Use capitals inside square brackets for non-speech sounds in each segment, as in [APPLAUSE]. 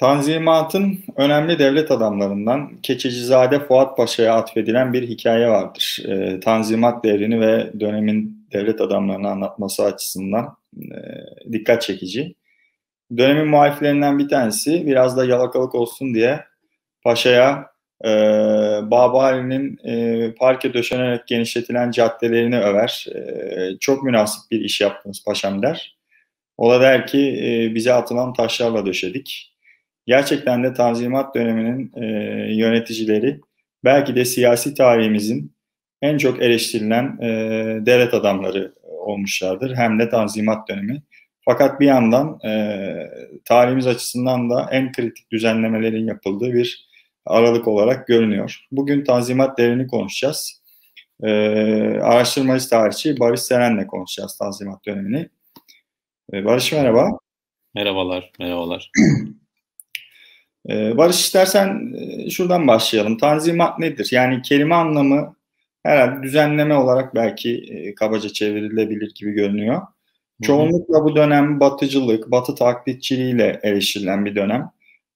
Tanzimat'ın önemli devlet adamlarından Keçecizade Fuat Paşa'ya atfedilen bir hikaye vardır. E, Tanzimat devrini ve dönemin devlet adamlarını anlatması açısından e, dikkat çekici. Dönemin muhaliflerinden bir tanesi biraz da yalakalık olsun diye Paşa'ya e, Babali'nin e, parke döşenerek genişletilen caddelerini över. E, çok münasip bir iş yaptınız paşam der. O da der ki e, bize atılan taşlarla döşedik gerçekten de Tanzimat döneminin e, yöneticileri belki de siyasi tarihimizin en çok eleştirilen e, devlet adamları olmuşlardır. Hem de Tanzimat dönemi. Fakat bir yandan e, tarihimiz açısından da en kritik düzenlemelerin yapıldığı bir aralık olarak görünüyor. Bugün Tanzimat devrini konuşacağız. E, araştırmacı tarihçi Barış Seren'le konuşacağız Tanzimat dönemini. E, Barış merhaba. Merhabalar, merhabalar. [CLEARS THROAT] Ee, Barış istersen e, şuradan başlayalım. Tanzimat nedir? Yani kelime anlamı herhalde düzenleme olarak belki e, kabaca çevrilebilir gibi görünüyor. Hı-hı. Çoğunlukla bu dönem batıcılık, batı taklitçiliğiyle eleştirilen bir dönem.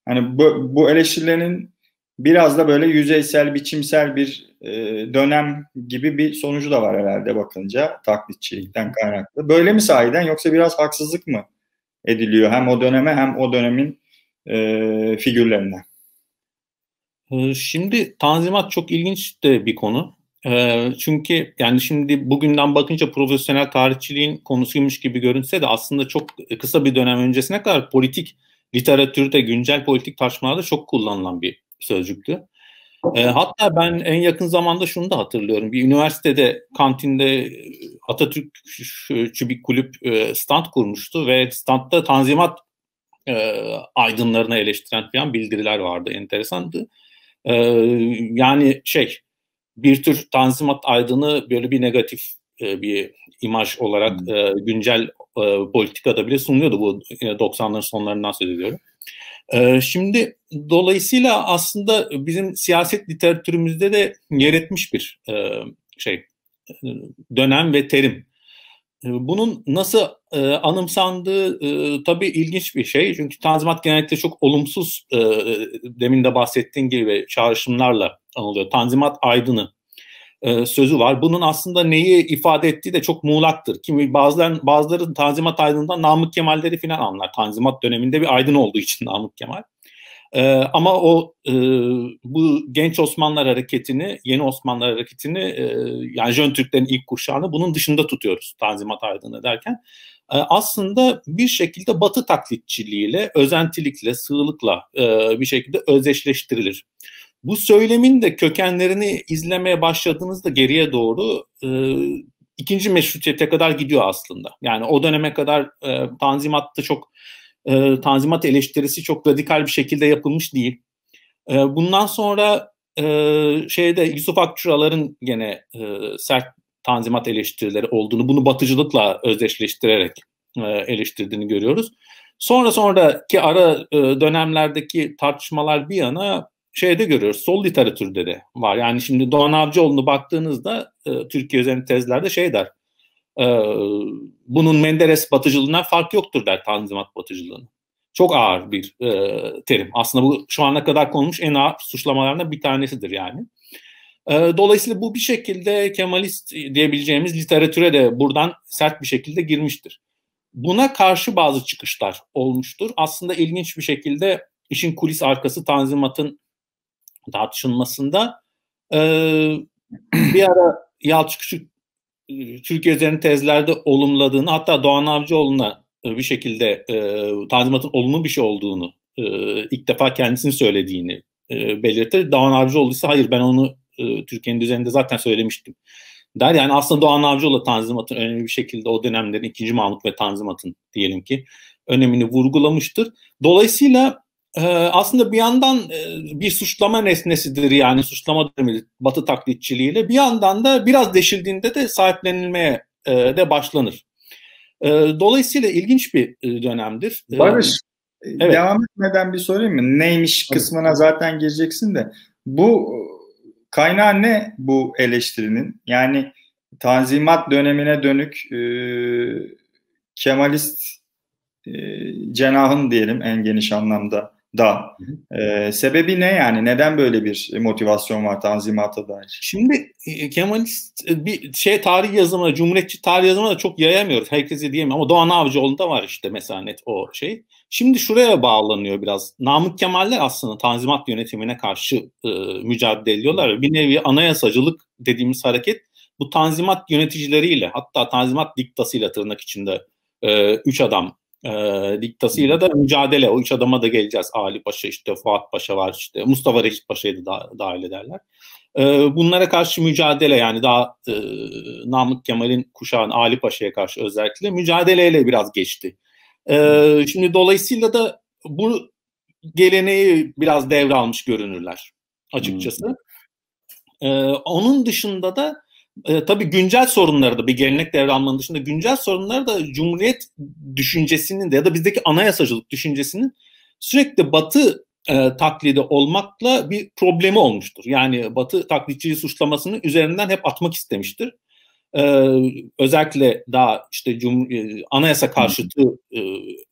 Hani bu, bu eleştirilerin biraz da böyle yüzeysel, biçimsel bir e, dönem gibi bir sonucu da var herhalde bakınca taklitçilikten kaynaklı. Böyle mi sahiden yoksa biraz haksızlık mı ediliyor hem o döneme hem o dönemin e, figürlerine. Ee, şimdi tanzimat çok ilginç de bir konu. E, çünkü yani şimdi bugünden bakınca profesyonel tarihçiliğin konusuymuş gibi görünse de aslında çok kısa bir dönem öncesine kadar politik literatürde, güncel politik tartışmalarda çok kullanılan bir sözcüktü. E, hatta ben en yakın zamanda şunu da hatırlıyorum. Bir üniversitede kantinde e, Atatürkçü bir kulüp e, stand kurmuştu ve standta Tanzimat e, aydınlarını eleştiren falan bildiriler vardı. Enteresandı. E, yani şey bir tür Tanzimat Aydın'ı böyle bir negatif e, bir imaj olarak hmm. e, güncel e, politikada bile sunuyordu bu e, 90'ların sonlarından söz ediyorum. E, şimdi dolayısıyla aslında bizim siyaset literatürümüzde de yer etmiş bir e, şey e, dönem ve terim. Ee, bunun nasıl e, anımsandığı e, tabii ilginç bir şey. Çünkü Tanzimat genellikle çok olumsuz e, e, demin de bahsettiğin gibi çağrışımlarla anılıyor. Tanzimat aydını e, sözü var. Bunun aslında neyi ifade ettiği de çok muğlaktır. Kimi bazıların bazıları Tanzimat aydından Namık Kemal'leri falan anlar. Tanzimat döneminde bir aydın olduğu için [LAUGHS] Namık Kemal. Ee, ama o e, bu genç Osmanlılar hareketini, yeni Osmanlılar hareketini e, yani Jön Türklerin ilk kuşağını bunun dışında tutuyoruz Tanzimat Aydın'ı derken. E, aslında bir şekilde Batı taklitçiliğiyle, özentilikle, sığlıkla e, bir şekilde özdeşleştirilir. Bu söylemin de kökenlerini izlemeye başladığınızda geriye doğru e, ikinci meşrutiyete kadar gidiyor aslında. Yani o döneme kadar e, Tanzimat'ta çok e, Tanzimat eleştirisi çok radikal bir şekilde yapılmış değil. E, bundan sonra e, şeyde Yusuf Akçuralar'ın gene e, sert Tanzimat eleştirileri olduğunu, bunu batıcılıkla özdeşleştirerek e, eleştirdiğini görüyoruz. Sonra sonraki ara e, dönemlerdeki tartışmalar bir yana şeyde görüyoruz. Sol literatürde de var. Yani şimdi Doğan Avcıoğlu'nu baktığınızda e, Türkiye üzerine tezlerde şey der. Ee, bunun Menderes batıcılığından fark yoktur der Tanzimat batıcılığını. Çok ağır bir e, terim. Aslında bu şu ana kadar konulmuş en ağır suçlamalarından bir tanesidir yani. E, dolayısıyla bu bir şekilde Kemalist diyebileceğimiz literatüre de buradan sert bir şekilde girmiştir. Buna karşı bazı çıkışlar olmuştur. Aslında ilginç bir şekilde işin kulis arkası Tanzimat'ın tartışılmasında e, [CLEARS THROAT] bir ara Yalçı Küçük Türkiye üzerine tezlerde olumladığını hatta Doğan Avcıoğlu'na e, bir şekilde e, Tanzimat'ın olumlu bir şey olduğunu e, ilk defa kendisinin söylediğini e, belirtir. Doğan Avcıoğlu ise hayır ben onu e, Türkiye'nin düzeninde zaten söylemiştim der. Yani aslında Doğan Avcıoğlu Tanzimat'ın önemli bir şekilde o dönemlerin ikinci Mahmut ve Tanzimat'ın diyelim ki önemini vurgulamıştır. Dolayısıyla ee, aslında bir yandan e, bir suçlama nesnesidir yani suçlama dönemi Batı taklitçiliğiyle. Bir yandan da biraz deşildiğinde de sahiplenilmeye e, de başlanır. Ee, dolayısıyla ilginç bir e, dönemdir. Ee, Barış, evet. devam etmeden bir sorayım mı? Neymiş kısmına zaten gireceksin de. Bu kaynağı ne bu eleştirinin? Yani Tanzimat dönemine dönük Kemalist cenahın diyelim en geniş anlamda da. E, sebebi ne yani? Neden böyle bir motivasyon var Tanzimat'a dair? Şimdi e, e, Kemalist e, bir şey tarih yazımına, cumhuriyetçi tarih yazımına da çok yayamıyoruz. Herkese diyemiyorum ama Doğan Avcıoğlu'nda var işte mesela net o şey. Şimdi şuraya bağlanıyor biraz. Namık Kemaller aslında Tanzimat yönetimine karşı e, mücadele ediyorlar. Bir nevi anayasacılık dediğimiz hareket bu Tanzimat yöneticileriyle hatta Tanzimat diktasıyla tırnak içinde e, üç adam e, diktasıyla da mücadele. O üç adama da geleceğiz. Ali Paşa işte Fuat Paşa var işte Mustafa Reşit Paşa'yı da, dahil ederler. E, bunlara karşı mücadele yani daha e, Namık Kemal'in kuşağın Ali Paşa'ya karşı özellikle mücadeleyle biraz geçti. E, şimdi dolayısıyla da bu geleneği biraz devralmış görünürler açıkçası. Hmm. E, onun dışında da e, tabii güncel sorunları da bir gelenek devralmanın dışında güncel sorunları da Cumhuriyet düşüncesinin de ya da bizdeki anayasacılık düşüncesinin sürekli Batı e, taklidi olmakla bir problemi olmuştur. Yani Batı taklitçiliği suçlamasını üzerinden hep atmak istemiştir. Ee, özellikle daha işte cum e, anayasa karşıtı e,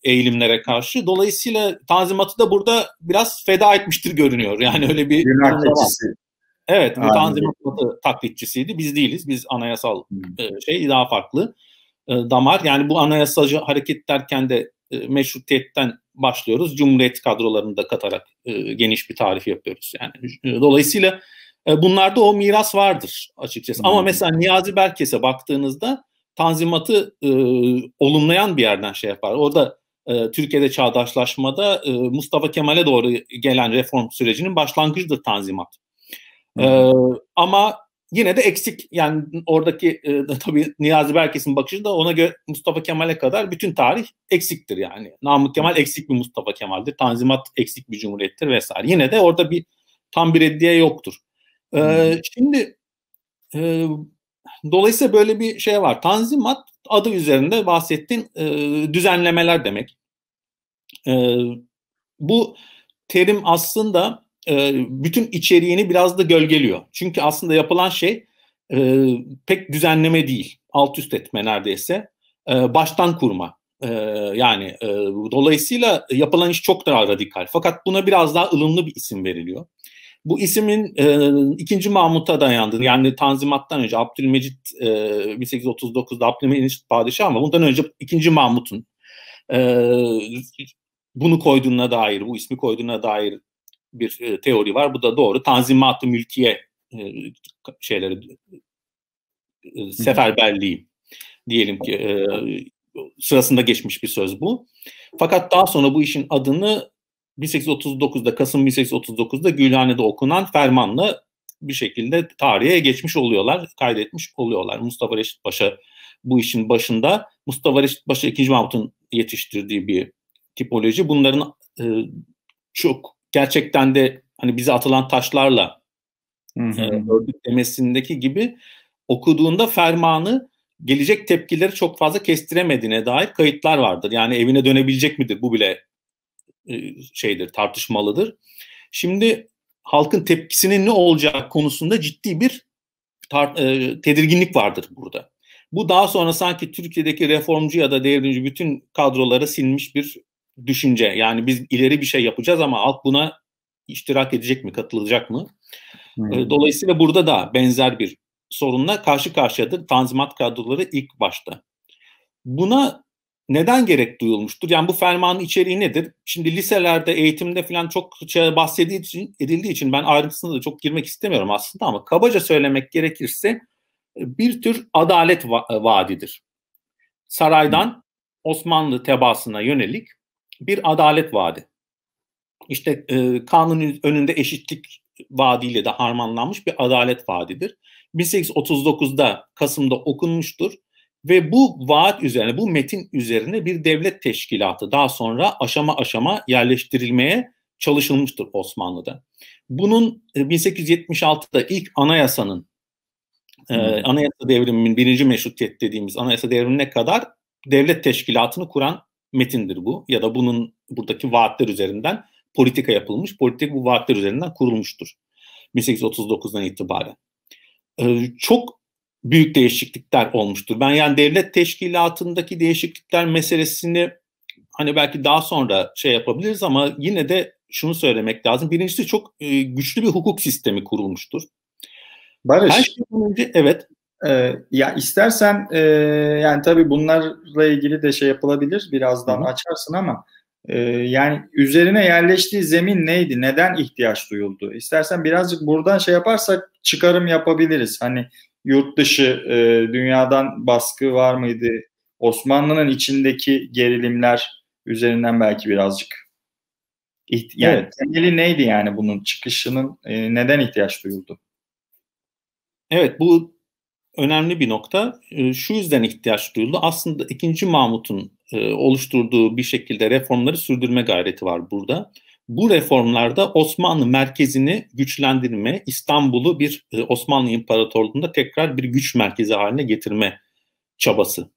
eğilimlere karşı. Dolayısıyla Tanzimat'ı da burada biraz feda etmiştir görünüyor. Yani öyle bir... Günah Evet bu Tanzimat'ı taklitçisiydi. Biz değiliz. Biz anayasal e, şey daha farklı e, damar. Yani bu anayasacı hareket derken de e, meşrutiyetten başlıyoruz. Cumhuriyet kadrolarını da katarak e, geniş bir tarif yapıyoruz. Yani e, dolayısıyla e, bunlarda o miras vardır açıkçası. Hmm. Ama mesela Niyazi Berkes'e baktığınızda Tanzimat'ı e, olumlayan bir yerden şey yapar. Orada e, Türkiye'de çağdaşlaşmada e, Mustafa Kemal'e doğru gelen reform sürecinin başlangıcıdır Tanzimat. Ee, ama yine de eksik yani oradaki e, tabii Niyazi Berkes'in bakışı da ona göre Mustafa Kemal'e kadar bütün tarih eksiktir yani. Namık Kemal eksik bir Mustafa Kemal'dir. Tanzimat eksik bir cumhuriyettir vesaire. Yine de orada bir tam bir reddiye yoktur. Ee, Şimdi e, dolayısıyla böyle bir şey var. Tanzimat adı üzerinde bahsettiğim e, düzenlemeler demek. E, bu terim aslında e, bütün içeriğini biraz da gölgeliyor. Çünkü aslında yapılan şey e, pek düzenleme değil. Alt üst etme neredeyse. E, baştan kurma. yani dolayısıyla yapılan iş çok daha radikal. Fakat buna biraz daha ılımlı bir isim veriliyor. Bu isimin e, ikinci Mahmut'a dayandığı yani Tanzimat'tan önce Abdülmecit e, 1839'da Abdülmecit padişah ama bundan önce ikinci Mahmut'un e, bunu koyduğuna dair, bu ismi koyduğuna dair bir e, teori var. Bu da doğru. Tanzimat-ı mülkiye e, şeyleri e, seferberliği diyelim ki e, sırasında geçmiş bir söz bu. Fakat daha sonra bu işin adını 1839'da Kasım 1839'da Gülhane'de okunan fermanla bir şekilde tarihe geçmiş oluyorlar, kaydetmiş oluyorlar. Mustafa Reşit Paşa bu işin başında. Mustafa Reşit Paşa 2. Mahmut'un yetiştirdiği bir tipoloji. Bunların e, çok gerçekten de hani bize atılan taşlarla gördük e, demesindeki gibi okuduğunda fermanı gelecek tepkileri çok fazla kestiremediğine dair kayıtlar vardır. Yani evine dönebilecek midir bu bile e, şeydir tartışmalıdır. Şimdi halkın tepkisinin ne olacağı konusunda ciddi bir tar- e, tedirginlik vardır burada. Bu daha sonra sanki Türkiye'deki reformcu ya da devrimci bütün kadroları silmiş bir düşünce. Yani biz ileri bir şey yapacağız ama halk buna iştirak edecek mi, katılacak mı? Ee, hmm. Dolayısıyla burada da benzer bir sorunla karşı karşıyadır tanzimat kadroları ilk başta. Buna neden gerek duyulmuştur? Yani bu fermanın içeriği nedir? Şimdi liselerde, eğitimde falan çok şey bahsedildiği için, edildiği için ben ayrıntısına da çok girmek istemiyorum aslında ama kabaca söylemek gerekirse e, bir tür adalet va- e, vaadidir. Saraydan hmm. Osmanlı tebaasına yönelik bir adalet vaadi. İşte e, kanun önünde eşitlik vaadiyle de harmanlanmış bir adalet vaadidir. 1839'da Kasım'da okunmuştur ve bu vaat üzerine, bu metin üzerine bir devlet teşkilatı daha sonra aşama aşama yerleştirilmeye çalışılmıştır Osmanlı'da. Bunun 1876'da e, ilk anayasanın e, hmm. anayasa devriminin birinci meşrutiyet dediğimiz anayasa devrimine kadar devlet teşkilatını kuran metindir bu ya da bunun buradaki vaatler üzerinden politika yapılmış, politik bu vaatler üzerinden kurulmuştur. 1839'dan itibaren. Ee, çok büyük değişiklikler olmuştur. Ben yani devlet teşkilatındaki değişiklikler meselesini hani belki daha sonra şey yapabiliriz ama yine de şunu söylemek lazım. Birincisi çok e, güçlü bir hukuk sistemi kurulmuştur. Barış. Her şeyden önce evet. Ee, ya istersen e, yani tabii bunlarla ilgili de şey yapılabilir birazdan hı açarsın ama e, yani üzerine yerleştiği zemin neydi? Neden ihtiyaç duyuldu? İstersen birazcık buradan şey yaparsak çıkarım yapabiliriz. Hani yurt dışı e, dünyadan baskı var mıydı? Osmanlı'nın içindeki gerilimler üzerinden belki birazcık. İht- yani evet. temeli neydi yani bunun çıkışının e, neden ihtiyaç duyuldu? Evet bu önemli bir nokta. Ee, şu yüzden ihtiyaç duyuldu. Aslında 2. Mahmut'un e, oluşturduğu bir şekilde reformları sürdürme gayreti var burada. Bu reformlarda Osmanlı merkezini güçlendirme, İstanbul'u bir e, Osmanlı İmparatorluğu'nda tekrar bir güç merkezi haline getirme çabası.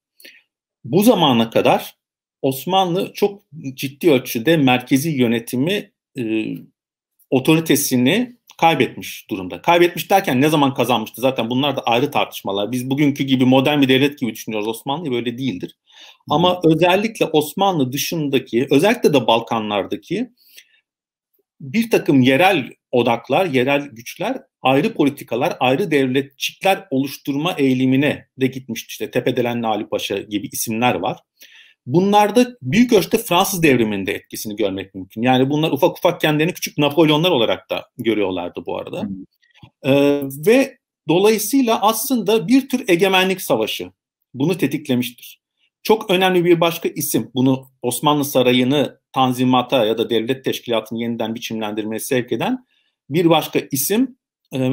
Bu zamana kadar Osmanlı çok ciddi ölçüde merkezi yönetimi e, otoritesini kaybetmiş durumda. Kaybetmiş derken ne zaman kazanmıştı zaten bunlar da ayrı tartışmalar. Biz bugünkü gibi modern bir devlet gibi düşünüyoruz Osmanlı böyle değildir. Ama özellikle Osmanlı dışındaki özellikle de Balkanlardaki bir takım yerel odaklar, yerel güçler ayrı politikalar, ayrı devletçikler oluşturma eğilimine de gitmişti. İşte tepedelen Ali Paşa gibi isimler var. Bunlarda büyük ölçüde Fransız devriminde etkisini görmek mümkün. Yani bunlar ufak ufak kendilerini küçük Napolyonlar olarak da görüyorlardı bu arada. Ee, ve dolayısıyla aslında bir tür egemenlik savaşı bunu tetiklemiştir. Çok önemli bir başka isim bunu Osmanlı Sarayı'nı tanzimata ya da devlet teşkilatını yeniden biçimlendirmeye sevk eden bir başka isim e,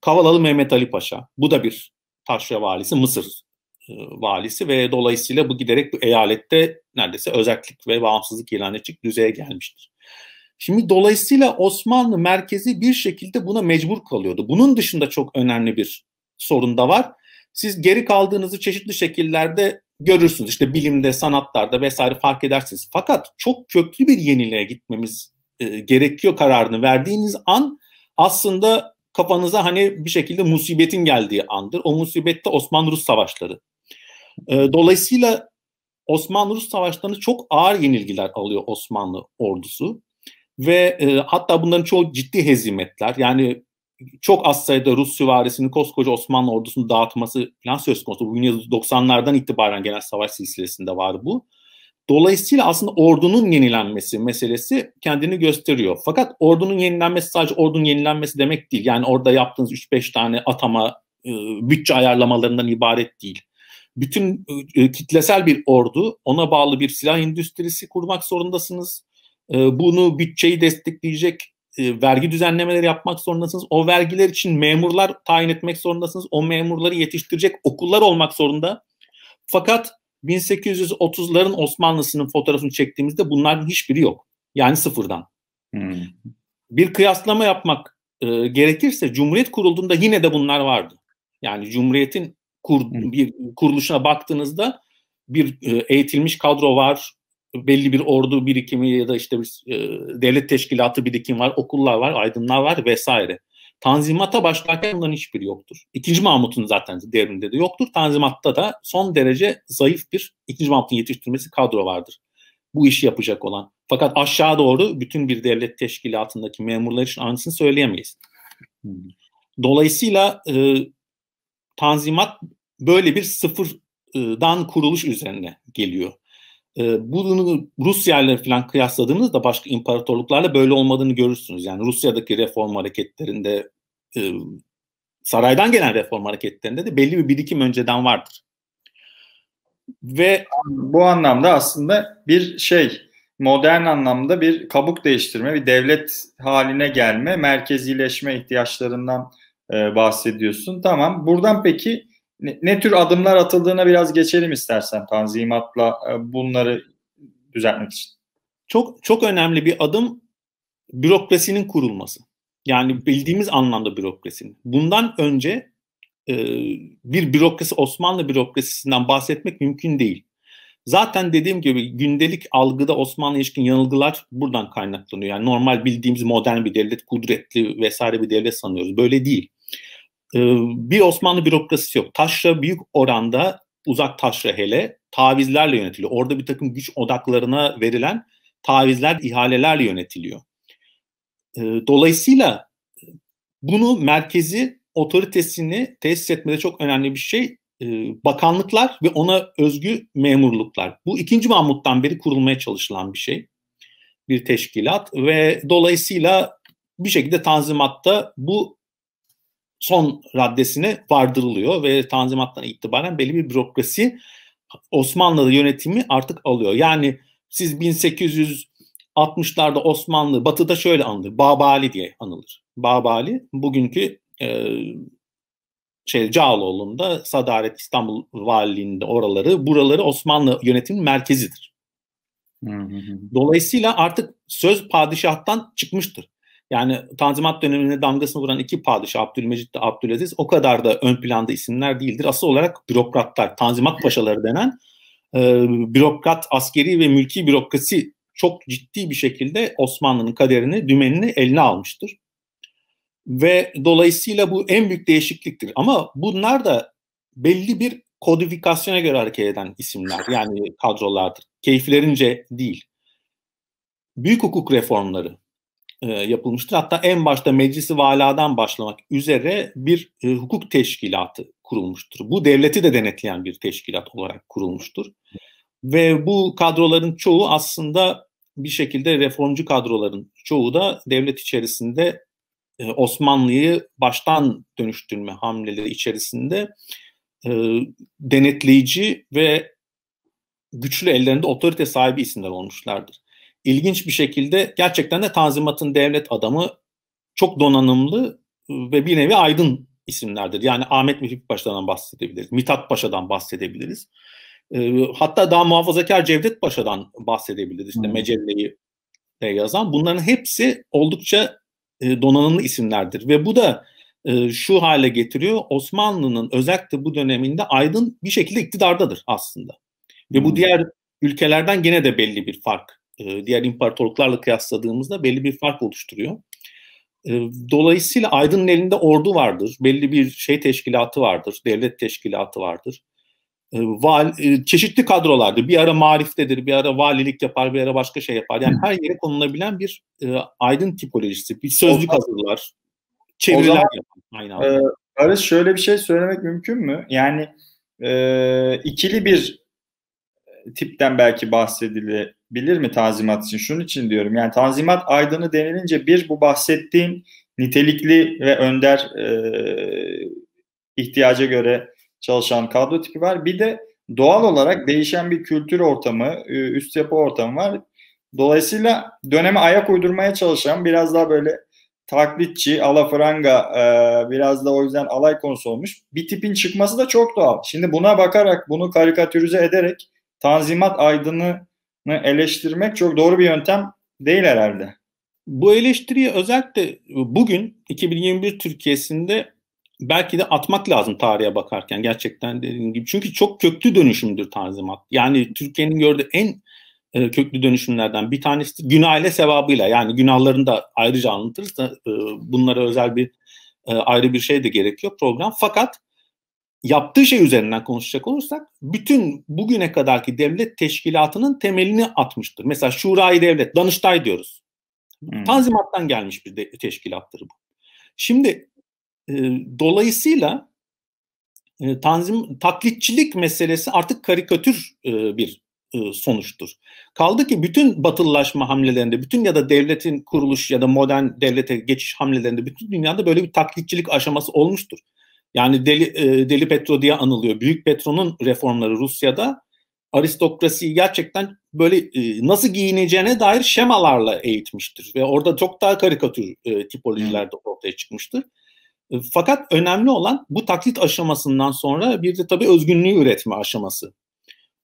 Kavalalı Mehmet Ali Paşa. Bu da bir taşra valisi Mısır e, valisi ve dolayısıyla bu giderek bu eyalette neredeyse özellik ve bağımsızlık ilan edecek düzeye gelmiştir. Şimdi dolayısıyla Osmanlı merkezi bir şekilde buna mecbur kalıyordu. Bunun dışında çok önemli bir sorun da var. Siz geri kaldığınızı çeşitli şekillerde görürsünüz. İşte bilimde, sanatlarda vesaire fark edersiniz. Fakat çok köklü bir yeniliğe gitmemiz e, gerekiyor kararını verdiğiniz an aslında kafanıza hani bir şekilde musibetin geldiği andır. O musibette Osmanlı-Rus savaşları. Ee, dolayısıyla Osmanlı-Rus savaşlarını çok ağır yenilgiler alıyor Osmanlı ordusu. Ve e, hatta bunların çoğu ciddi hezimetler. Yani çok az sayıda Rus süvarisinin koskoca Osmanlı ordusunu dağıtması falan söz konusu. Bu 1990'lardan itibaren genel savaş silsilesinde var bu. Dolayısıyla aslında ordunun yenilenmesi meselesi kendini gösteriyor. Fakat ordunun yenilenmesi sadece ordunun yenilenmesi demek değil. Yani orada yaptığınız 3-5 tane atama e, bütçe ayarlamalarından ibaret değil. Bütün e, e, kitlesel bir ordu, ona bağlı bir silah endüstrisi kurmak zorundasınız. Bunu bütçeyi destekleyecek vergi düzenlemeleri yapmak zorundasınız. O vergiler için memurlar tayin etmek zorundasınız. O memurları yetiştirecek okullar olmak zorunda. Fakat 1830'ların Osmanlısının fotoğrafını çektiğimizde bunların hiçbiri yok. Yani sıfırdan. Hmm. Bir kıyaslama yapmak e, gerekirse Cumhuriyet kurulduğunda yine de bunlar vardı. Yani Cumhuriyet'in kur, hmm. bir kuruluşuna baktığınızda bir e, eğitilmiş kadro var, belli bir ordu birikimi ya da işte bir e, devlet teşkilatı birikim var, okullar var, aydınlar var vesaire. Tanzimat'a başlarken bunların hiçbiri yoktur. İkinci Mahmut'un zaten devrinde de yoktur. Tanzimat'ta da son derece zayıf bir ikinci Mahmut'un yetiştirmesi kadro vardır. Bu işi yapacak olan. Fakat aşağı doğru bütün bir devlet teşkilatındaki memurlar için aynısını söyleyemeyiz. Dolayısıyla e, Tanzimat böyle bir sıfırdan kuruluş üzerine geliyor e, bunu Rusya ile falan kıyasladığınızda başka imparatorluklarla böyle olmadığını görürsünüz. Yani Rusya'daki reform hareketlerinde e, saraydan gelen reform hareketlerinde de belli bir birikim önceden vardır. Ve bu anlamda aslında bir şey modern anlamda bir kabuk değiştirme, bir devlet haline gelme, merkezileşme ihtiyaçlarından e, bahsediyorsun. Tamam. Buradan peki ne, tür adımlar atıldığına biraz geçelim istersen Tanzimat'la e, bunları düzeltmek için. Çok çok önemli bir adım bürokrasinin kurulması. Yani bildiğimiz anlamda bürokrasinin. Bundan önce e, bir bürokrasi Osmanlı bürokrasisinden bahsetmek mümkün değil. Zaten dediğim gibi gündelik algıda Osmanlı ilişkin yanılgılar buradan kaynaklanıyor. Yani normal bildiğimiz modern bir devlet, kudretli vesaire bir devlet sanıyoruz. Böyle değil. Ee, bir Osmanlı bürokrasisi yok. Taşra büyük oranda uzak taşra hele tavizlerle yönetiliyor. Orada bir takım güç odaklarına verilen tavizler ihalelerle yönetiliyor. Ee, dolayısıyla e, bunu merkezi otoritesini tesis etmede çok önemli bir şey e, bakanlıklar ve ona özgü memurluklar. Bu 2. Mahmut'tan beri kurulmaya çalışılan bir şey. Bir teşkilat ve dolayısıyla bir şekilde Tanzimat'ta bu son raddesine vardırılıyor ve Tanzimat'tan itibaren belli bir bürokrasi Osmanlı yönetimi artık alıyor. Yani siz 1860'larda Osmanlı batıda şöyle anılır. Babali diye anılır. Babali bugünkü e, şey Cağaloğlu'nda Sadaret İstanbul Valiliğinde oraları buraları Osmanlı yönetimin merkezidir. Dolayısıyla artık söz padişahtan çıkmıştır. Yani Tanzimat döneminde damgasını vuran iki padişah Abdülmecit ve Abdülaziz o kadar da ön planda isimler değildir. Asıl olarak bürokratlar, Tanzimat paşaları denen e, bürokrat, askeri ve mülki bürokrasi çok ciddi bir şekilde Osmanlı'nın kaderini, dümenini eline almıştır. Ve dolayısıyla bu en büyük değişikliktir. Ama bunlar da belli bir kodifikasyona göre hareket eden isimler yani kadrolardır. Keyiflerince değil. Büyük hukuk reformları, e, yapılmıştır. Hatta en başta meclisi valadan başlamak üzere bir e, hukuk teşkilatı kurulmuştur. Bu devleti de denetleyen bir teşkilat olarak kurulmuştur. Ve bu kadroların çoğu aslında bir şekilde reformcu kadroların çoğu da devlet içerisinde e, Osmanlı'yı baştan dönüştürme hamleleri içerisinde e, denetleyici ve güçlü ellerinde otorite sahibi isimler olmuşlardır ilginç bir şekilde gerçekten de Tanzimat'ın devlet adamı çok donanımlı ıı, ve bir nevi aydın isimlerdir. Yani Ahmet Müfit Paşa'dan bahsedebiliriz. Mithat Paşa'dan bahsedebiliriz. hatta daha muhafazakar Cevdet Paşa'dan bahsedebiliriz. İşte hmm. Mecelle'yi yazan. Bunların hepsi oldukça ıı, donanımlı isimlerdir. Ve bu da ıı, şu hale getiriyor. Osmanlı'nın özellikle bu döneminde aydın bir şekilde iktidardadır aslında. Ve bu hmm. diğer ülkelerden gene de belli bir fark e, diğer imparatorluklarla kıyasladığımızda belli bir fark oluşturuyor. E, dolayısıyla Aydın'ın elinde ordu vardır, belli bir şey teşkilatı vardır, devlet teşkilatı vardır. E, val, çeşitli kadrolardır. Bir ara mariftedir, bir ara valilik yapar, bir ara başka şey yapar. Yani her yere konulabilen bir aydın tipolojisi. Bir sözlük hazırlar, çeviriler zaman, yapar aynı E, Aris şöyle bir şey söylemek mümkün mü? Yani e, ikili bir tipten belki bahsedili bilir mi tanzimat için? Şunun için diyorum yani tanzimat aydını denilince bir bu bahsettiğim nitelikli ve önder e, ihtiyaca göre çalışan kadro tipi var. Bir de doğal olarak değişen bir kültür ortamı, e, üst yapı ortamı var. Dolayısıyla döneme ayak uydurmaya çalışan biraz daha böyle taklitçi, alafranga e, biraz da o yüzden alay konusu olmuş. Bir tipin çıkması da çok doğal. Şimdi buna bakarak, bunu karikatürize ederek Tanzimat Aydın'ı eleştirmek çok doğru bir yöntem değil herhalde. Bu eleştiriyi özellikle bugün 2021 Türkiye'sinde belki de atmak lazım tarihe bakarken gerçekten dediğim gibi. Çünkü çok köklü dönüşümdür tanzimat. Yani Türkiye'nin gördüğü en e, köklü dönüşümlerden bir tanesi günah ile sevabıyla yani günahlarını da ayrıca anlatırız da e, bunlara özel bir e, ayrı bir şey de gerekiyor program. Fakat yaptığı şey üzerinden konuşacak olursak bütün bugüne kadarki devlet teşkilatının temelini atmıştır. Mesela Şurayı Devlet, Danıştay diyoruz. Hmm. Tanzimattan gelmiş bir de, teşkilattır bu. Şimdi e, dolayısıyla e, tanzim taklitçilik meselesi artık karikatür e, bir e, sonuçtur. Kaldı ki bütün batılılaşma hamlelerinde, bütün ya da devletin kuruluş ya da modern devlete geçiş hamlelerinde bütün dünyada böyle bir taklitçilik aşaması olmuştur. Yani Deli, e, Deli Petro diye anılıyor. Büyük Petro'nun reformları Rusya'da aristokrasiyi gerçekten böyle e, nasıl giyineceğine dair şemalarla eğitmiştir. Ve orada çok daha karikatür e, tipolojiler de ortaya çıkmıştır. E, fakat önemli olan bu taklit aşamasından sonra bir de tabii özgünlüğü üretme aşaması.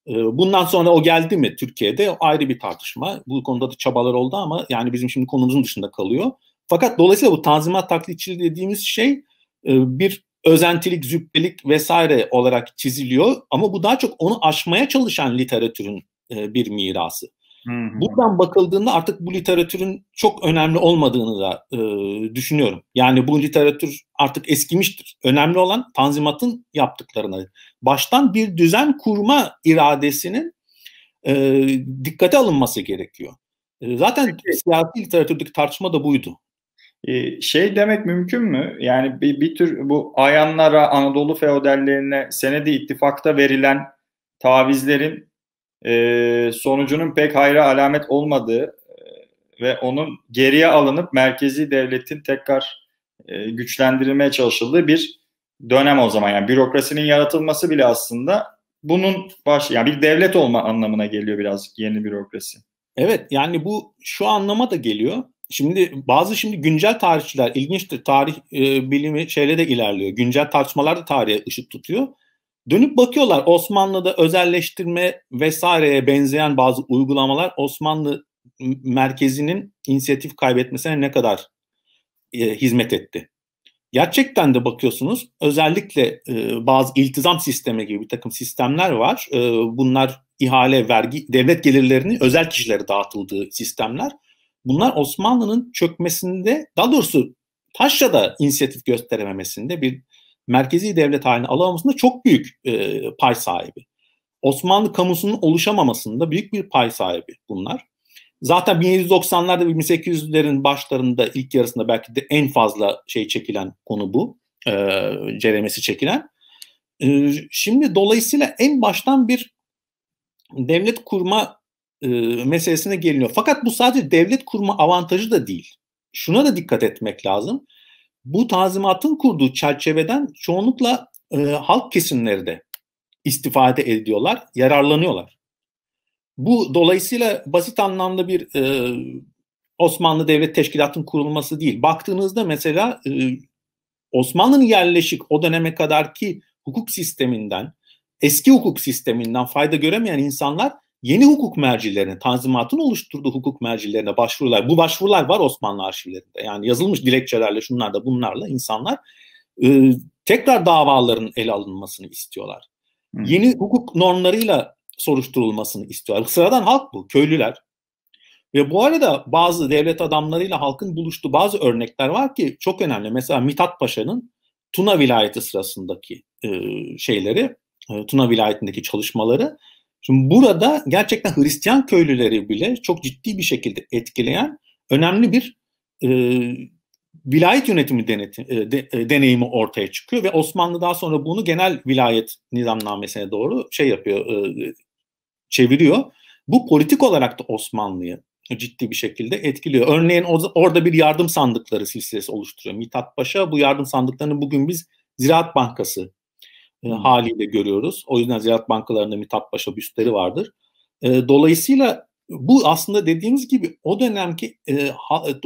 bundan sonra o geldi mi Türkiye'de ayrı bir tartışma. Bu konuda da çabalar oldu ama yani bizim şimdi konumuzun dışında kalıyor. Fakat dolayısıyla bu tanzimat taklitçiliği dediğimiz şey bir özentilik, züppelik vesaire olarak çiziliyor ama bu daha çok onu aşmaya çalışan literatürün e, bir mirası. hı Buradan bakıldığında artık bu literatürün çok önemli olmadığını da e, düşünüyorum. Yani bu literatür artık eskimiştir. Önemli olan Tanzimat'ın yaptıklarına. Baştan bir düzen kurma iradesinin e, dikkate alınması gerekiyor. E, zaten siyasi literatürdeki tartışma da buydu. Ee, şey demek mümkün mü? Yani bir, bir tür bu ayanlara, Anadolu feodallerine senedi ittifakta verilen tavizlerin e, sonucunun pek hayra alamet olmadığı e, ve onun geriye alınıp merkezi devletin tekrar e, güçlendirilmeye çalışıldığı bir dönem o zaman. Yani bürokrasinin yaratılması bile aslında bunun baş yani bir devlet olma anlamına geliyor birazcık yeni bürokrasi. Evet yani bu şu anlama da geliyor. Şimdi bazı şimdi güncel tarihçiler ilginçtir. Tarih e, bilimi şeyle de ilerliyor. Güncel tartışmalar da tarihe ışık tutuyor. Dönüp bakıyorlar Osmanlı'da özelleştirme vesaireye benzeyen bazı uygulamalar Osmanlı merkezinin inisiyatif kaybetmesine ne kadar e, hizmet etti. Gerçekten de bakıyorsunuz özellikle e, bazı iltizam sistemi gibi bir takım sistemler var. E, bunlar ihale, vergi, devlet gelirlerini özel kişilere dağıtıldığı sistemler Bunlar Osmanlı'nın çökmesinde, daha doğrusu Taşra'da inisiyatif gösterememesinde bir merkezi devlet haline alamamasında çok büyük e, pay sahibi. Osmanlı kamusunun oluşamamasında büyük bir pay sahibi bunlar. Zaten 1790'larda ve 1800'lerin başlarında ilk yarısında belki de en fazla şey çekilen konu bu. E, ceremesi çekilen. E, şimdi dolayısıyla en baştan bir devlet kurma meselesine geliniyor. Fakat bu sadece devlet kurma avantajı da değil. Şuna da dikkat etmek lazım. Bu tazimatın kurduğu çerçeveden çoğunlukla e, halk kesimleri de istifade ediyorlar, yararlanıyorlar. Bu dolayısıyla basit anlamda bir e, Osmanlı Devlet Teşkilatı'nın kurulması değil. Baktığınızda mesela e, Osmanlı'nın yerleşik o döneme kadarki hukuk sisteminden, eski hukuk sisteminden fayda göremeyen insanlar yeni hukuk mercilerine, Tanzimat'ın oluşturduğu hukuk mercilerine başvurular, bu başvurular var Osmanlı arşivlerinde. Yani yazılmış dilekçelerle, şunlar da bunlarla insanlar e, tekrar davaların ele alınmasını istiyorlar. Hı. Yeni hukuk normlarıyla soruşturulmasını istiyorlar. Sıradan halk bu, köylüler. Ve bu arada bazı devlet adamlarıyla halkın buluştuğu bazı örnekler var ki çok önemli. Mesela Mithat Paşa'nın Tuna vilayeti sırasındaki e, şeyleri, e, Tuna vilayetindeki çalışmaları Şimdi burada gerçekten Hristiyan köylüleri bile çok ciddi bir şekilde etkileyen önemli bir e, vilayet yönetimi deneti, e, de, e, deneyimi ortaya çıkıyor ve Osmanlı daha sonra bunu genel vilayet nizamnamesine doğru şey yapıyor, e, çeviriyor. Bu politik olarak da Osmanlı'yı ciddi bir şekilde etkiliyor. Örneğin orada bir yardım sandıkları silsilesi oluşturuyor. Mithat Paşa bu yardım sandıklarını bugün biz Ziraat Bankası e, haliyle görüyoruz. O yüzden ziyaret bankalarında Mithat Paşa büstleri vardır. E, dolayısıyla bu aslında dediğiniz gibi o dönemki e,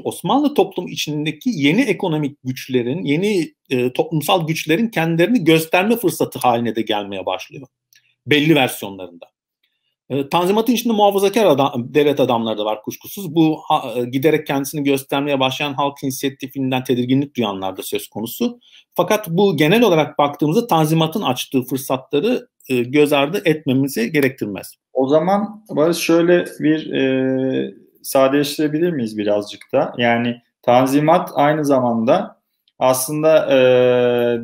Osmanlı toplum içindeki yeni ekonomik güçlerin, yeni e, toplumsal güçlerin kendilerini gösterme fırsatı haline de gelmeye başlıyor. Belli versiyonlarında. E, Tanzimat'ın içinde muhafazakar adam, devlet adamları da var kuşkusuz. Bu ha, e, giderek kendisini göstermeye başlayan halk inisiyatifinden tedirginlik duyanlar da söz konusu. Fakat bu genel olarak baktığımızda Tanzimat'ın açtığı fırsatları e, göz ardı etmemizi gerektirmez. O zaman Barış şöyle bir e, sadeleştirebilir miyiz birazcık da? Yani Tanzimat aynı zamanda aslında e,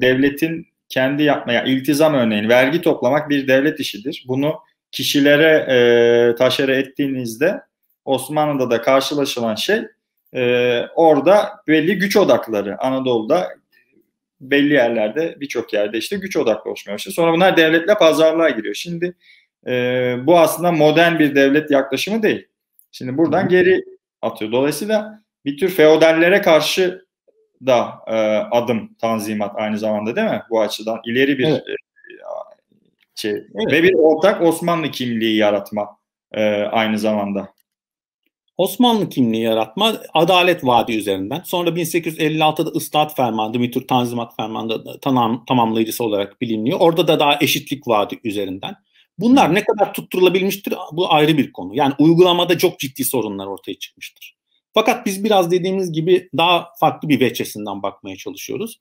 devletin kendi yapmaya, iltizam örneğin vergi toplamak bir devlet işidir. Bunu kişilere e, taşere ettiğinizde Osmanlı'da da karşılaşılan şey e, orada belli güç odakları Anadolu'da belli yerlerde birçok yerde işte güç odaklı oluşmuyor başlıyor. Sonra bunlar devletle pazarlığa giriyor. Şimdi e, bu aslında modern bir devlet yaklaşımı değil. Şimdi buradan geri atıyor. Dolayısıyla bir tür feodallere karşı da e, adım tanzimat aynı zamanda değil mi? Bu açıdan ileri bir evet. E, ki evet. ve bir ortak Osmanlı kimliği yaratma e, aynı zamanda. Osmanlı kimliği yaratma adalet vaadi üzerinden. Sonra 1856'da ıslahat fermanı, Dimitur Tanzimat fermanı tamam, tamamlayıcısı olarak biliniyor. Orada da daha eşitlik vaadi üzerinden. Bunlar ne kadar tutturulabilmiştir bu ayrı bir konu. Yani uygulamada çok ciddi sorunlar ortaya çıkmıştır. Fakat biz biraz dediğimiz gibi daha farklı bir veçesinden bakmaya çalışıyoruz.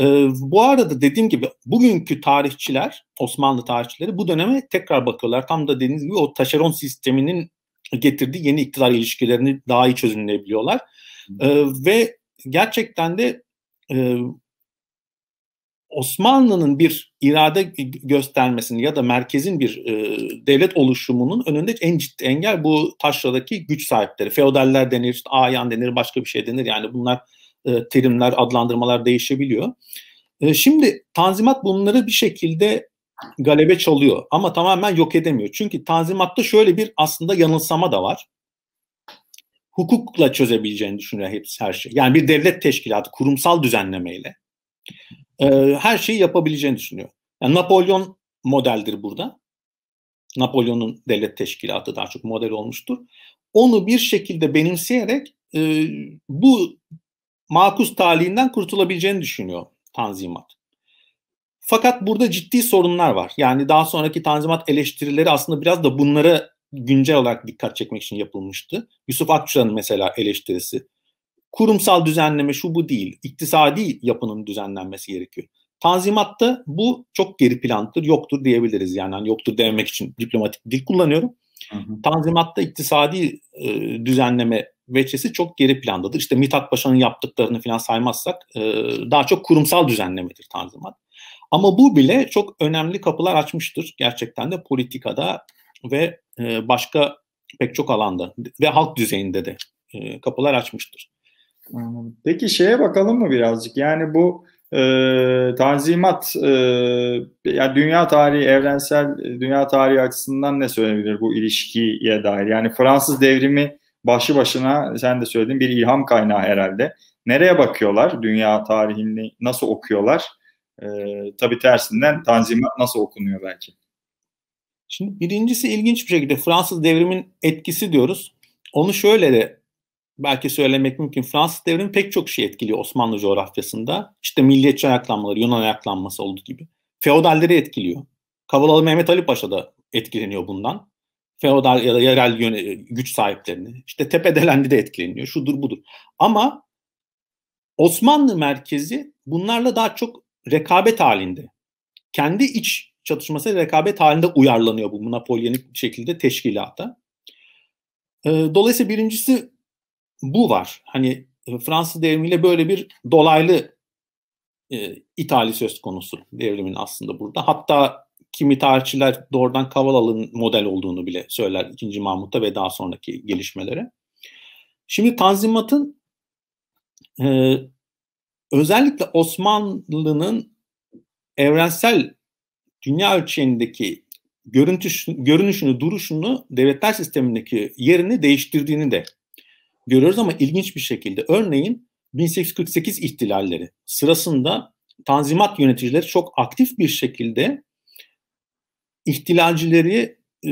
Ee, bu arada dediğim gibi bugünkü tarihçiler, Osmanlı tarihçileri bu döneme tekrar bakıyorlar. Tam da dediğiniz gibi o taşeron sisteminin getirdiği yeni iktidar ilişkilerini daha iyi çözümleyebiliyorlar. Ee, ve gerçekten de e, Osmanlı'nın bir irade göstermesini ya da merkezin bir e, devlet oluşumunun önünde en ciddi engel bu taşradaki güç sahipleri. Feodaller denir, işte ayan denir, başka bir şey denir. Yani bunlar e, terimler, adlandırmalar değişebiliyor. E, şimdi Tanzimat bunları bir şekilde galebe çalıyor ama tamamen yok edemiyor. Çünkü Tanzimat'ta şöyle bir aslında yanılsama da var. Hukukla çözebileceğini düşünüyor hepsi her şey. Yani bir devlet teşkilatı kurumsal düzenlemeyle e, her şeyi yapabileceğini düşünüyor. Yani Napolyon modeldir burada. Napolyon'un devlet teşkilatı daha çok model olmuştur. Onu bir şekilde benimseyerek e, bu makus talihinden kurtulabileceğini düşünüyor Tanzimat. Fakat burada ciddi sorunlar var. Yani daha sonraki Tanzimat eleştirileri aslında biraz da bunlara güncel olarak dikkat çekmek için yapılmıştı. Yusuf Akçura'nın mesela eleştirisi. Kurumsal düzenleme şu bu değil. İktisadi yapının düzenlenmesi gerekiyor. Tanzimatta bu çok geri plandır, yoktur diyebiliriz. Yani hani yoktur demek için diplomatik dil kullanıyorum. Hı hı. Tanzimatta iktisadi e, düzenleme veçesi çok geri plandadır. İşte Mithat Paşa'nın yaptıklarını falan saymazsak e, daha çok kurumsal düzenlemedir Tanzimat. Ama bu bile çok önemli kapılar açmıştır gerçekten de politikada ve e, başka pek çok alanda ve halk düzeyinde de e, kapılar açmıştır. Peki şeye bakalım mı birazcık? Yani bu e, tanzimat e, ya dünya tarihi evrensel dünya tarihi açısından ne söylenebilir bu ilişkiye dair? Yani Fransız devrimi Başı başına sen de söyledin bir ilham kaynağı herhalde. Nereye bakıyorlar? Dünya tarihini nasıl okuyorlar? Ee, tabii tersinden Tanzimat nasıl okunuyor belki? Şimdi birincisi ilginç bir şekilde Fransız devrimin etkisi diyoruz. Onu şöyle de belki söylemek mümkün. Fransız devrimi pek çok şey etkiliyor Osmanlı coğrafyasında. İşte milliyetçi ayaklanmaları, Yunan ayaklanması olduğu gibi. Feodalleri etkiliyor. Kavalalı Mehmet Ali Paşa da etkileniyor bundan feodal ya da yerel güç sahiplerini, işte tepedelendi de etkileniyor, şudur budur. Ama Osmanlı merkezi bunlarla daha çok rekabet halinde. Kendi iç çatışması rekabet halinde uyarlanıyor bu Napolyonik şekilde teşkilata. Ee, dolayısıyla birincisi bu var. Hani e, Fransız devrimiyle böyle bir dolaylı e, ithali söz konusu devrimin aslında burada. Hatta Kimi tarihçiler doğrudan Kavala'nın model olduğunu bile söyler 2. Mahmut'ta ve daha sonraki gelişmelere. Şimdi Tanzimat'ın e, özellikle Osmanlı'nın evrensel dünya ölçeğindeki görünüşünü, duruşunu, devletler sistemindeki yerini değiştirdiğini de görüyoruz ama ilginç bir şekilde. Örneğin 1848 ihtilalleri sırasında Tanzimat yöneticileri çok aktif bir şekilde ihtilalcileri e,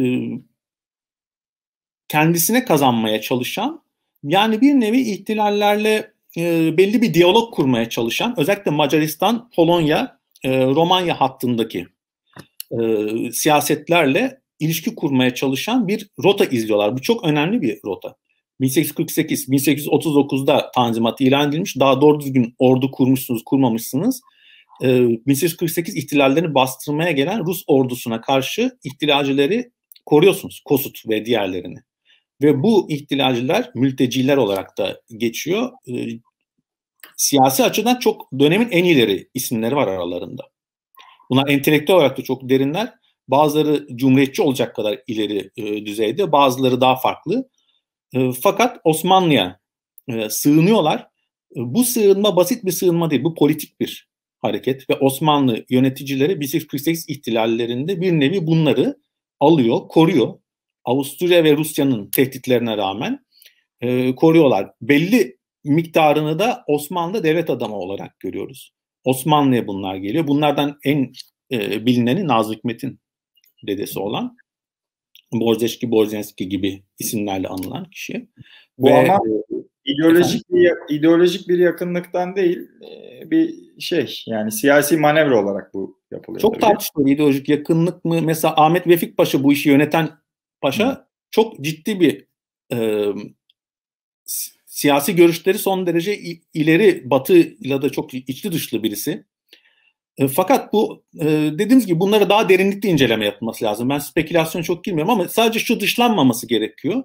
kendisine kazanmaya çalışan yani bir nevi ihtilallerle e, belli bir diyalog kurmaya çalışan özellikle Macaristan, Polonya, e, Romanya hattındaki e, siyasetlerle ilişki kurmaya çalışan bir rota izliyorlar. Bu çok önemli bir rota. 1848, 1839'da tanzimat ilan edilmiş. Daha doğru düzgün ordu kurmuşsunuz, kurmamışsınız e, 1848 ihtilallerini bastırmaya gelen Rus ordusuna karşı ihtilalcileri koruyorsunuz. Kosut ve diğerlerini. Ve bu ihtilalciler mülteciler olarak da geçiyor. E, siyasi açıdan çok dönemin en ileri isimleri var aralarında. Bunlar entelektüel olarak da çok derinler. Bazıları cumhuriyetçi olacak kadar ileri e, düzeyde, bazıları daha farklı. E, fakat Osmanlı'ya sığınıyorlar. bu sığınma basit bir sığınma değil, bu politik bir hareket ve Osmanlı yöneticileri 1848 ihtilallerinde bir nevi bunları alıyor, koruyor. Avusturya ve Rusya'nın tehditlerine rağmen e, koruyorlar. Belli miktarını da Osmanlı devlet adamı olarak görüyoruz. Osmanlı'ya bunlar geliyor. Bunlardan en e, bilineni Nazım Hikmet'in dedesi olan Borzeşki, Borzenski gibi isimlerle anılan kişi. Bu Ve, ama e, ideolojik bir, ideolojik bir yakınlıktan değil e, bir şey yani siyasi manevra olarak bu yapılıyor. Çok tartışılıyor ideolojik yakınlık mı? Mesela Ahmet Vefik Paşa bu işi yöneten paşa Hı. çok ciddi bir e, siyasi görüşleri son derece ileri batı ile de çok içli dışlı birisi. E, fakat bu e, dediğimiz gibi bunlara daha derinlikli inceleme yapılması lazım. Ben spekülasyona çok girmiyorum ama sadece şu dışlanmaması gerekiyor.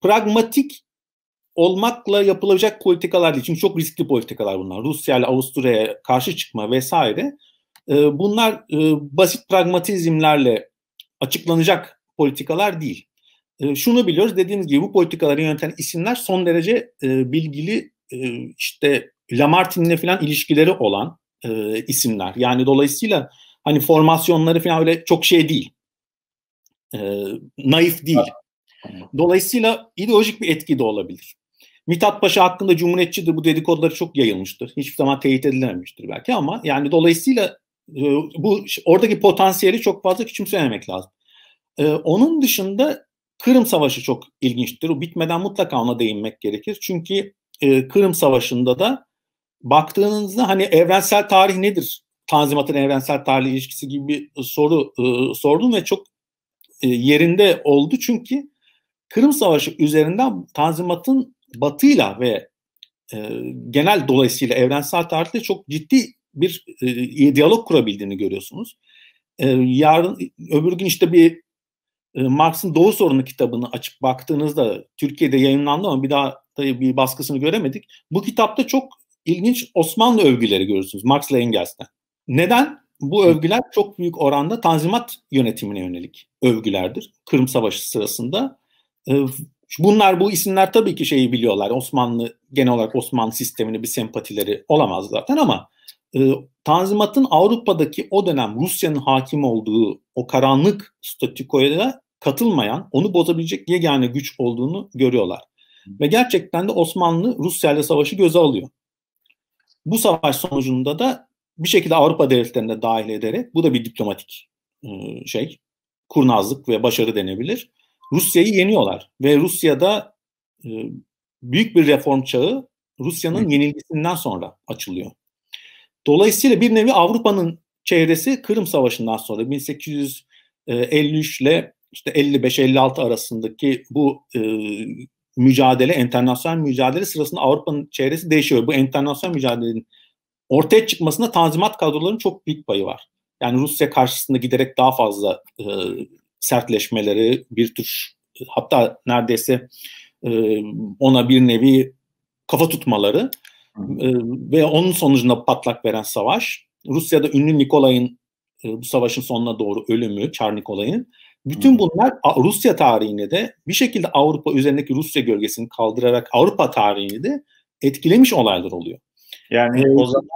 Pragmatik olmakla yapılacak politikalar değil. Çünkü çok riskli politikalar bunlar. Rusya ile Avusturya'ya karşı çıkma vesaire. Ee, bunlar e, basit pragmatizmlerle açıklanacak politikalar değil. Ee, şunu biliyoruz dediğimiz gibi bu politikaları yöneten isimler son derece e, bilgili e, işte Lamartin'le falan ilişkileri olan e, isimler. Yani dolayısıyla hani formasyonları falan öyle çok şey değil. naif değil. Dolayısıyla ideolojik bir etki de olabilir. Mithat Paşa hakkında cumhuriyetçidir bu dedikoduları çok yayılmıştır. Hiçbir zaman teyit edilememiştir belki ama yani dolayısıyla e, bu oradaki potansiyeli çok fazla küçümsememek lazım. E, onun dışında Kırım Savaşı çok ilginçtir. O bitmeden mutlaka ona değinmek gerekir. Çünkü e, Kırım Savaşı'nda da baktığınızda hani evrensel tarih nedir? Tanzimat'ın evrensel tarih ilişkisi gibi bir soru sordum ve çok yerinde oldu. Çünkü Kırım Savaşı üzerinden Tanzimat'ın batıyla ve e, genel dolayısıyla evrensel tarihle çok ciddi bir e, e, diyalog kurabildiğini görüyorsunuz. E, yarın öbür gün işte bir e, Marx'ın Doğu Sorunu kitabını açıp baktığınızda Türkiye'de yayınlandı ama bir daha tabii bir baskısını göremedik. Bu kitapta çok ilginç Osmanlı övgüleri görürsünüz Marx'la Engels'ten. Neden? Bu övgüler çok büyük oranda Tanzimat yönetimine yönelik övgülerdir. Kırım Savaşı sırasında e, Bunlar bu isimler tabii ki şeyi biliyorlar. Osmanlı genel olarak Osmanlı sistemine bir sempatileri olamaz zaten ama e, Tanzimat'ın Avrupa'daki o dönem Rusya'nın hakim olduğu o karanlık statükoya da katılmayan, onu bozabilecek yegane güç olduğunu görüyorlar. Ve gerçekten de Osmanlı Rusya ile savaşı göze alıyor. Bu savaş sonucunda da bir şekilde Avrupa devletlerine dahil ederek bu da bir diplomatik e, şey, kurnazlık ve başarı denebilir. Rusya'yı yeniyorlar ve Rusya'da e, büyük bir reform çağı Rusya'nın yenilgisinden sonra açılıyor. Dolayısıyla bir nevi Avrupa'nın çevresi Kırım Savaşı'ndan sonra 1853 e, ile işte 55-56 arasındaki bu e, mücadele, internasyonel mücadele sırasında Avrupa'nın çevresi değişiyor. Bu internasyonel mücadelenin ortaya çıkmasında tanzimat kadrolarının çok büyük payı var. Yani Rusya karşısında giderek daha fazla e, sertleşmeleri, bir tür hatta neredeyse e, ona bir nevi kafa tutmaları e, ve onun sonucunda patlak veren savaş, Rusya'da ünlü Nikolay'ın e, bu savaşın sonuna doğru ölümü, Çar Nikolay'ın, bütün bunlar Rusya tarihine de bir şekilde Avrupa üzerindeki Rusya gölgesini kaldırarak Avrupa tarihini de etkilemiş olaylar oluyor. Yani o zaman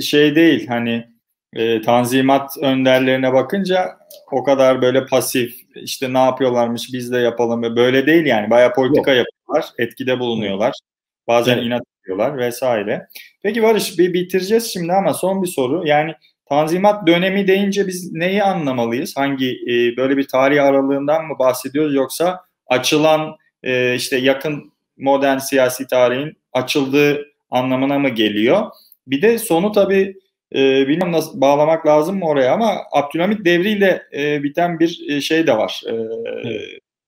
şey değil hani e, tanzimat önderlerine bakınca o kadar böyle pasif işte ne yapıyorlarmış biz de yapalım böyle değil yani baya politika Yok. yapıyorlar etkide bulunuyorlar bazen evet. inat ediyorlar vesaire. Peki Barış bir bitireceğiz şimdi ama son bir soru yani tanzimat dönemi deyince biz neyi anlamalıyız hangi e, böyle bir tarih aralığından mı bahsediyoruz yoksa açılan e, işte yakın modern siyasi tarihin açıldığı anlamına mı geliyor? Bir de sonu tabii e, bilmem nasıl bağlamak lazım mı oraya ama Abdülhamit devriyle e, biten bir e, şey de var. E,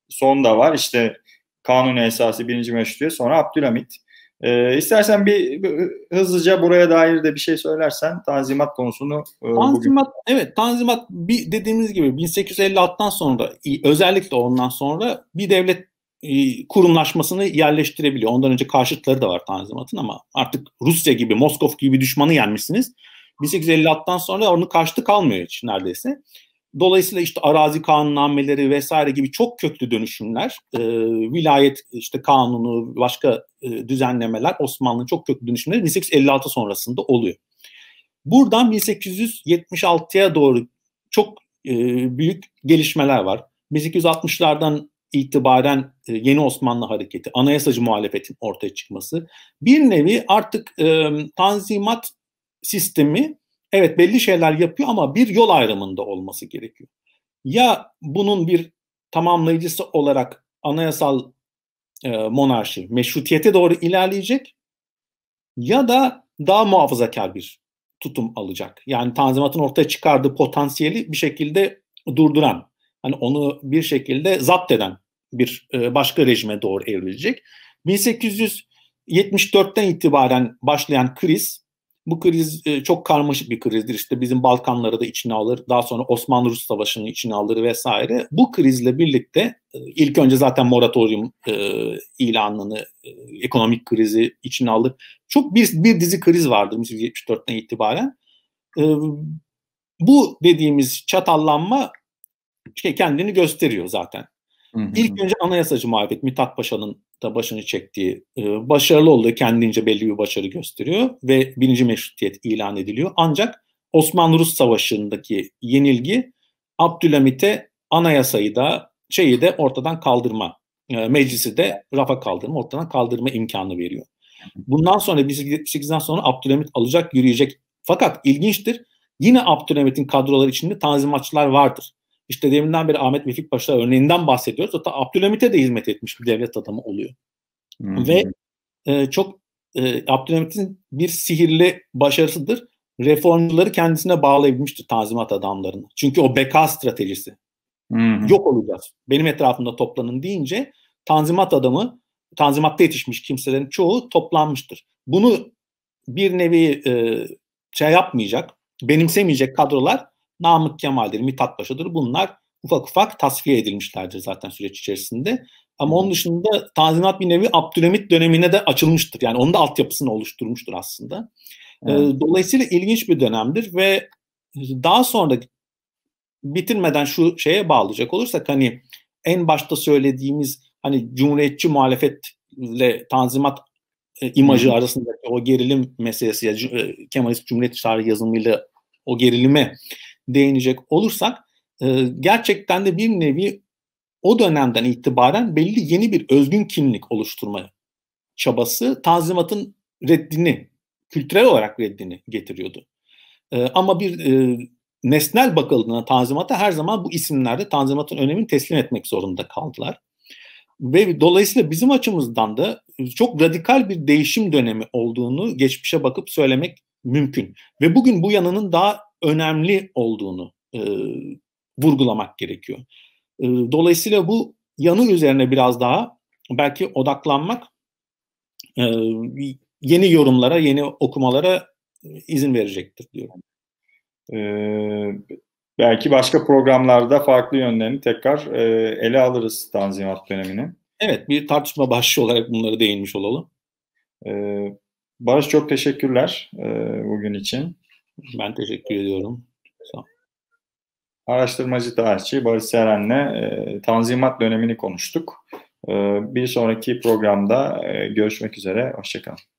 son da var. İşte kanun esası birinci meşrutiye sonra Abdülhamit. E, istersen bir hızlıca buraya dair de bir şey söylersen tanzimat konusunu e, Tanzimat bugün... evet tanzimat bir dediğimiz gibi 1856'tan sonra özellikle ondan sonra bir devlet kurumlaşmasını yerleştirebiliyor. Ondan önce karşıtları da var Tanzimat'ın ama artık Rusya gibi, Moskov gibi düşmanı yenmişsiniz. 1856'dan sonra onun karşıtı kalmıyor hiç neredeyse. Dolayısıyla işte arazi kanunnameleri vesaire gibi çok köklü dönüşümler, e, vilayet işte kanunu, başka e, düzenlemeler Osmanlı'nın çok köklü dönüşümleri 1856 sonrasında oluyor. Buradan 1876'ya doğru çok e, büyük gelişmeler var. 1860'lardan itibaren e, yeni Osmanlı hareketi, anayasacı muhalefetin ortaya çıkması, bir nevi artık e, Tanzimat sistemi evet belli şeyler yapıyor ama bir yol ayrımında olması gerekiyor. Ya bunun bir tamamlayıcısı olarak anayasal e, monarşi, meşrutiyete doğru ilerleyecek ya da daha muhafazakar bir tutum alacak. Yani Tanzimat'ın ortaya çıkardığı potansiyeli bir şekilde durduran, hani onu bir şekilde zapt eden bir e, başka rejime doğru evrilecek. 1874'ten itibaren başlayan kriz bu kriz e, çok karmaşık bir krizdir. İşte bizim Balkanlara da içine alır. Daha sonra Osmanlı-Rus Savaşı'nın içine alır vesaire. Bu krizle birlikte e, ilk önce zaten moratorium e, ilanını, ekonomik krizi içine alır. Çok bir, bir dizi kriz vardır 1974'ten itibaren. bu dediğimiz çatallanma kendini gösteriyor zaten. Hı hı. İlk önce anayasacı muhalefet Mithat Paşa'nın da başını çektiği, e, başarılı olduğu kendince belli bir başarı gösteriyor ve birinci meşrutiyet ilan ediliyor. Ancak Osmanlı-Rus Savaşı'ndaki yenilgi Abdülhamit'e anayasayı da şeyi de ortadan kaldırma, e, meclisi de rafa kaldırma, ortadan kaldırma imkanı veriyor. Bundan sonra 1878'den sonra Abdülhamit alacak, yürüyecek. Fakat ilginçtir, yine Abdülhamit'in kadroları içinde tanzimatçılar vardır. İşte deminden beri Ahmet Vefik Paşa örneğinden bahsediyoruz. Hatta Abdülhamit'e de hizmet etmiş bir devlet adamı oluyor. hı hmm. Ve e, çok e, Abdülhamit'in bir sihirli başarısıdır. Reformcuları kendisine bağlayabilmiştir tanzimat adamlarını. Çünkü o beka stratejisi. hı hmm. Yok olacağız. Benim etrafımda toplanın deyince tanzimat adamı, tanzimatta yetişmiş kimselerin çoğu toplanmıştır. Bunu bir nevi e, şey yapmayacak, benimsemeyecek kadrolar Namık Kemal'dir, Mithat Paşa'dır. Bunlar ufak ufak tasfiye edilmişlerdir zaten süreç içerisinde. Ama onun dışında Tanzimat bir nevi Abdülhamit dönemine de açılmıştır. Yani onun da altyapısını oluşturmuştur aslında. Ee, evet. Dolayısıyla ilginç bir dönemdir ve daha sonra bitirmeden şu şeye bağlayacak olursak hani en başta söylediğimiz hani cumhuriyetçi muhalefetle tanzimat e, imajı hmm. arasındaki o gerilim meselesi ya e, Kemalist Cumhuriyet Tarihi yazımıyla o gerilime değinecek olursak e, gerçekten de bir nevi o dönemden itibaren belli yeni bir özgün kimlik oluşturma çabası Tanzimat'ın reddini, kültürel olarak reddini getiriyordu. E, ama bir e, nesnel bakıldığına Tanzimat'a her zaman bu isimlerde Tanzimat'ın önemini teslim etmek zorunda kaldılar. Ve dolayısıyla bizim açımızdan da çok radikal bir değişim dönemi olduğunu geçmişe bakıp söylemek mümkün. Ve bugün bu yanının daha önemli olduğunu e, vurgulamak gerekiyor. E, dolayısıyla bu yanı üzerine biraz daha belki odaklanmak e, yeni yorumlara, yeni okumalara e, izin verecektir diyorum. Ee, belki başka programlarda farklı yönlerini tekrar e, ele alırız Tanzimat dönemini. Evet, bir tartışma başlığı olarak bunları değinmiş olalım. Ee, Barış çok teşekkürler e, bugün için. Ben teşekkür ediyorum. Araştırmacı tarihçi Barış Seren'le e, Tanzimat dönemini konuştuk. E, bir sonraki programda e, görüşmek üzere. Hoşçakalın.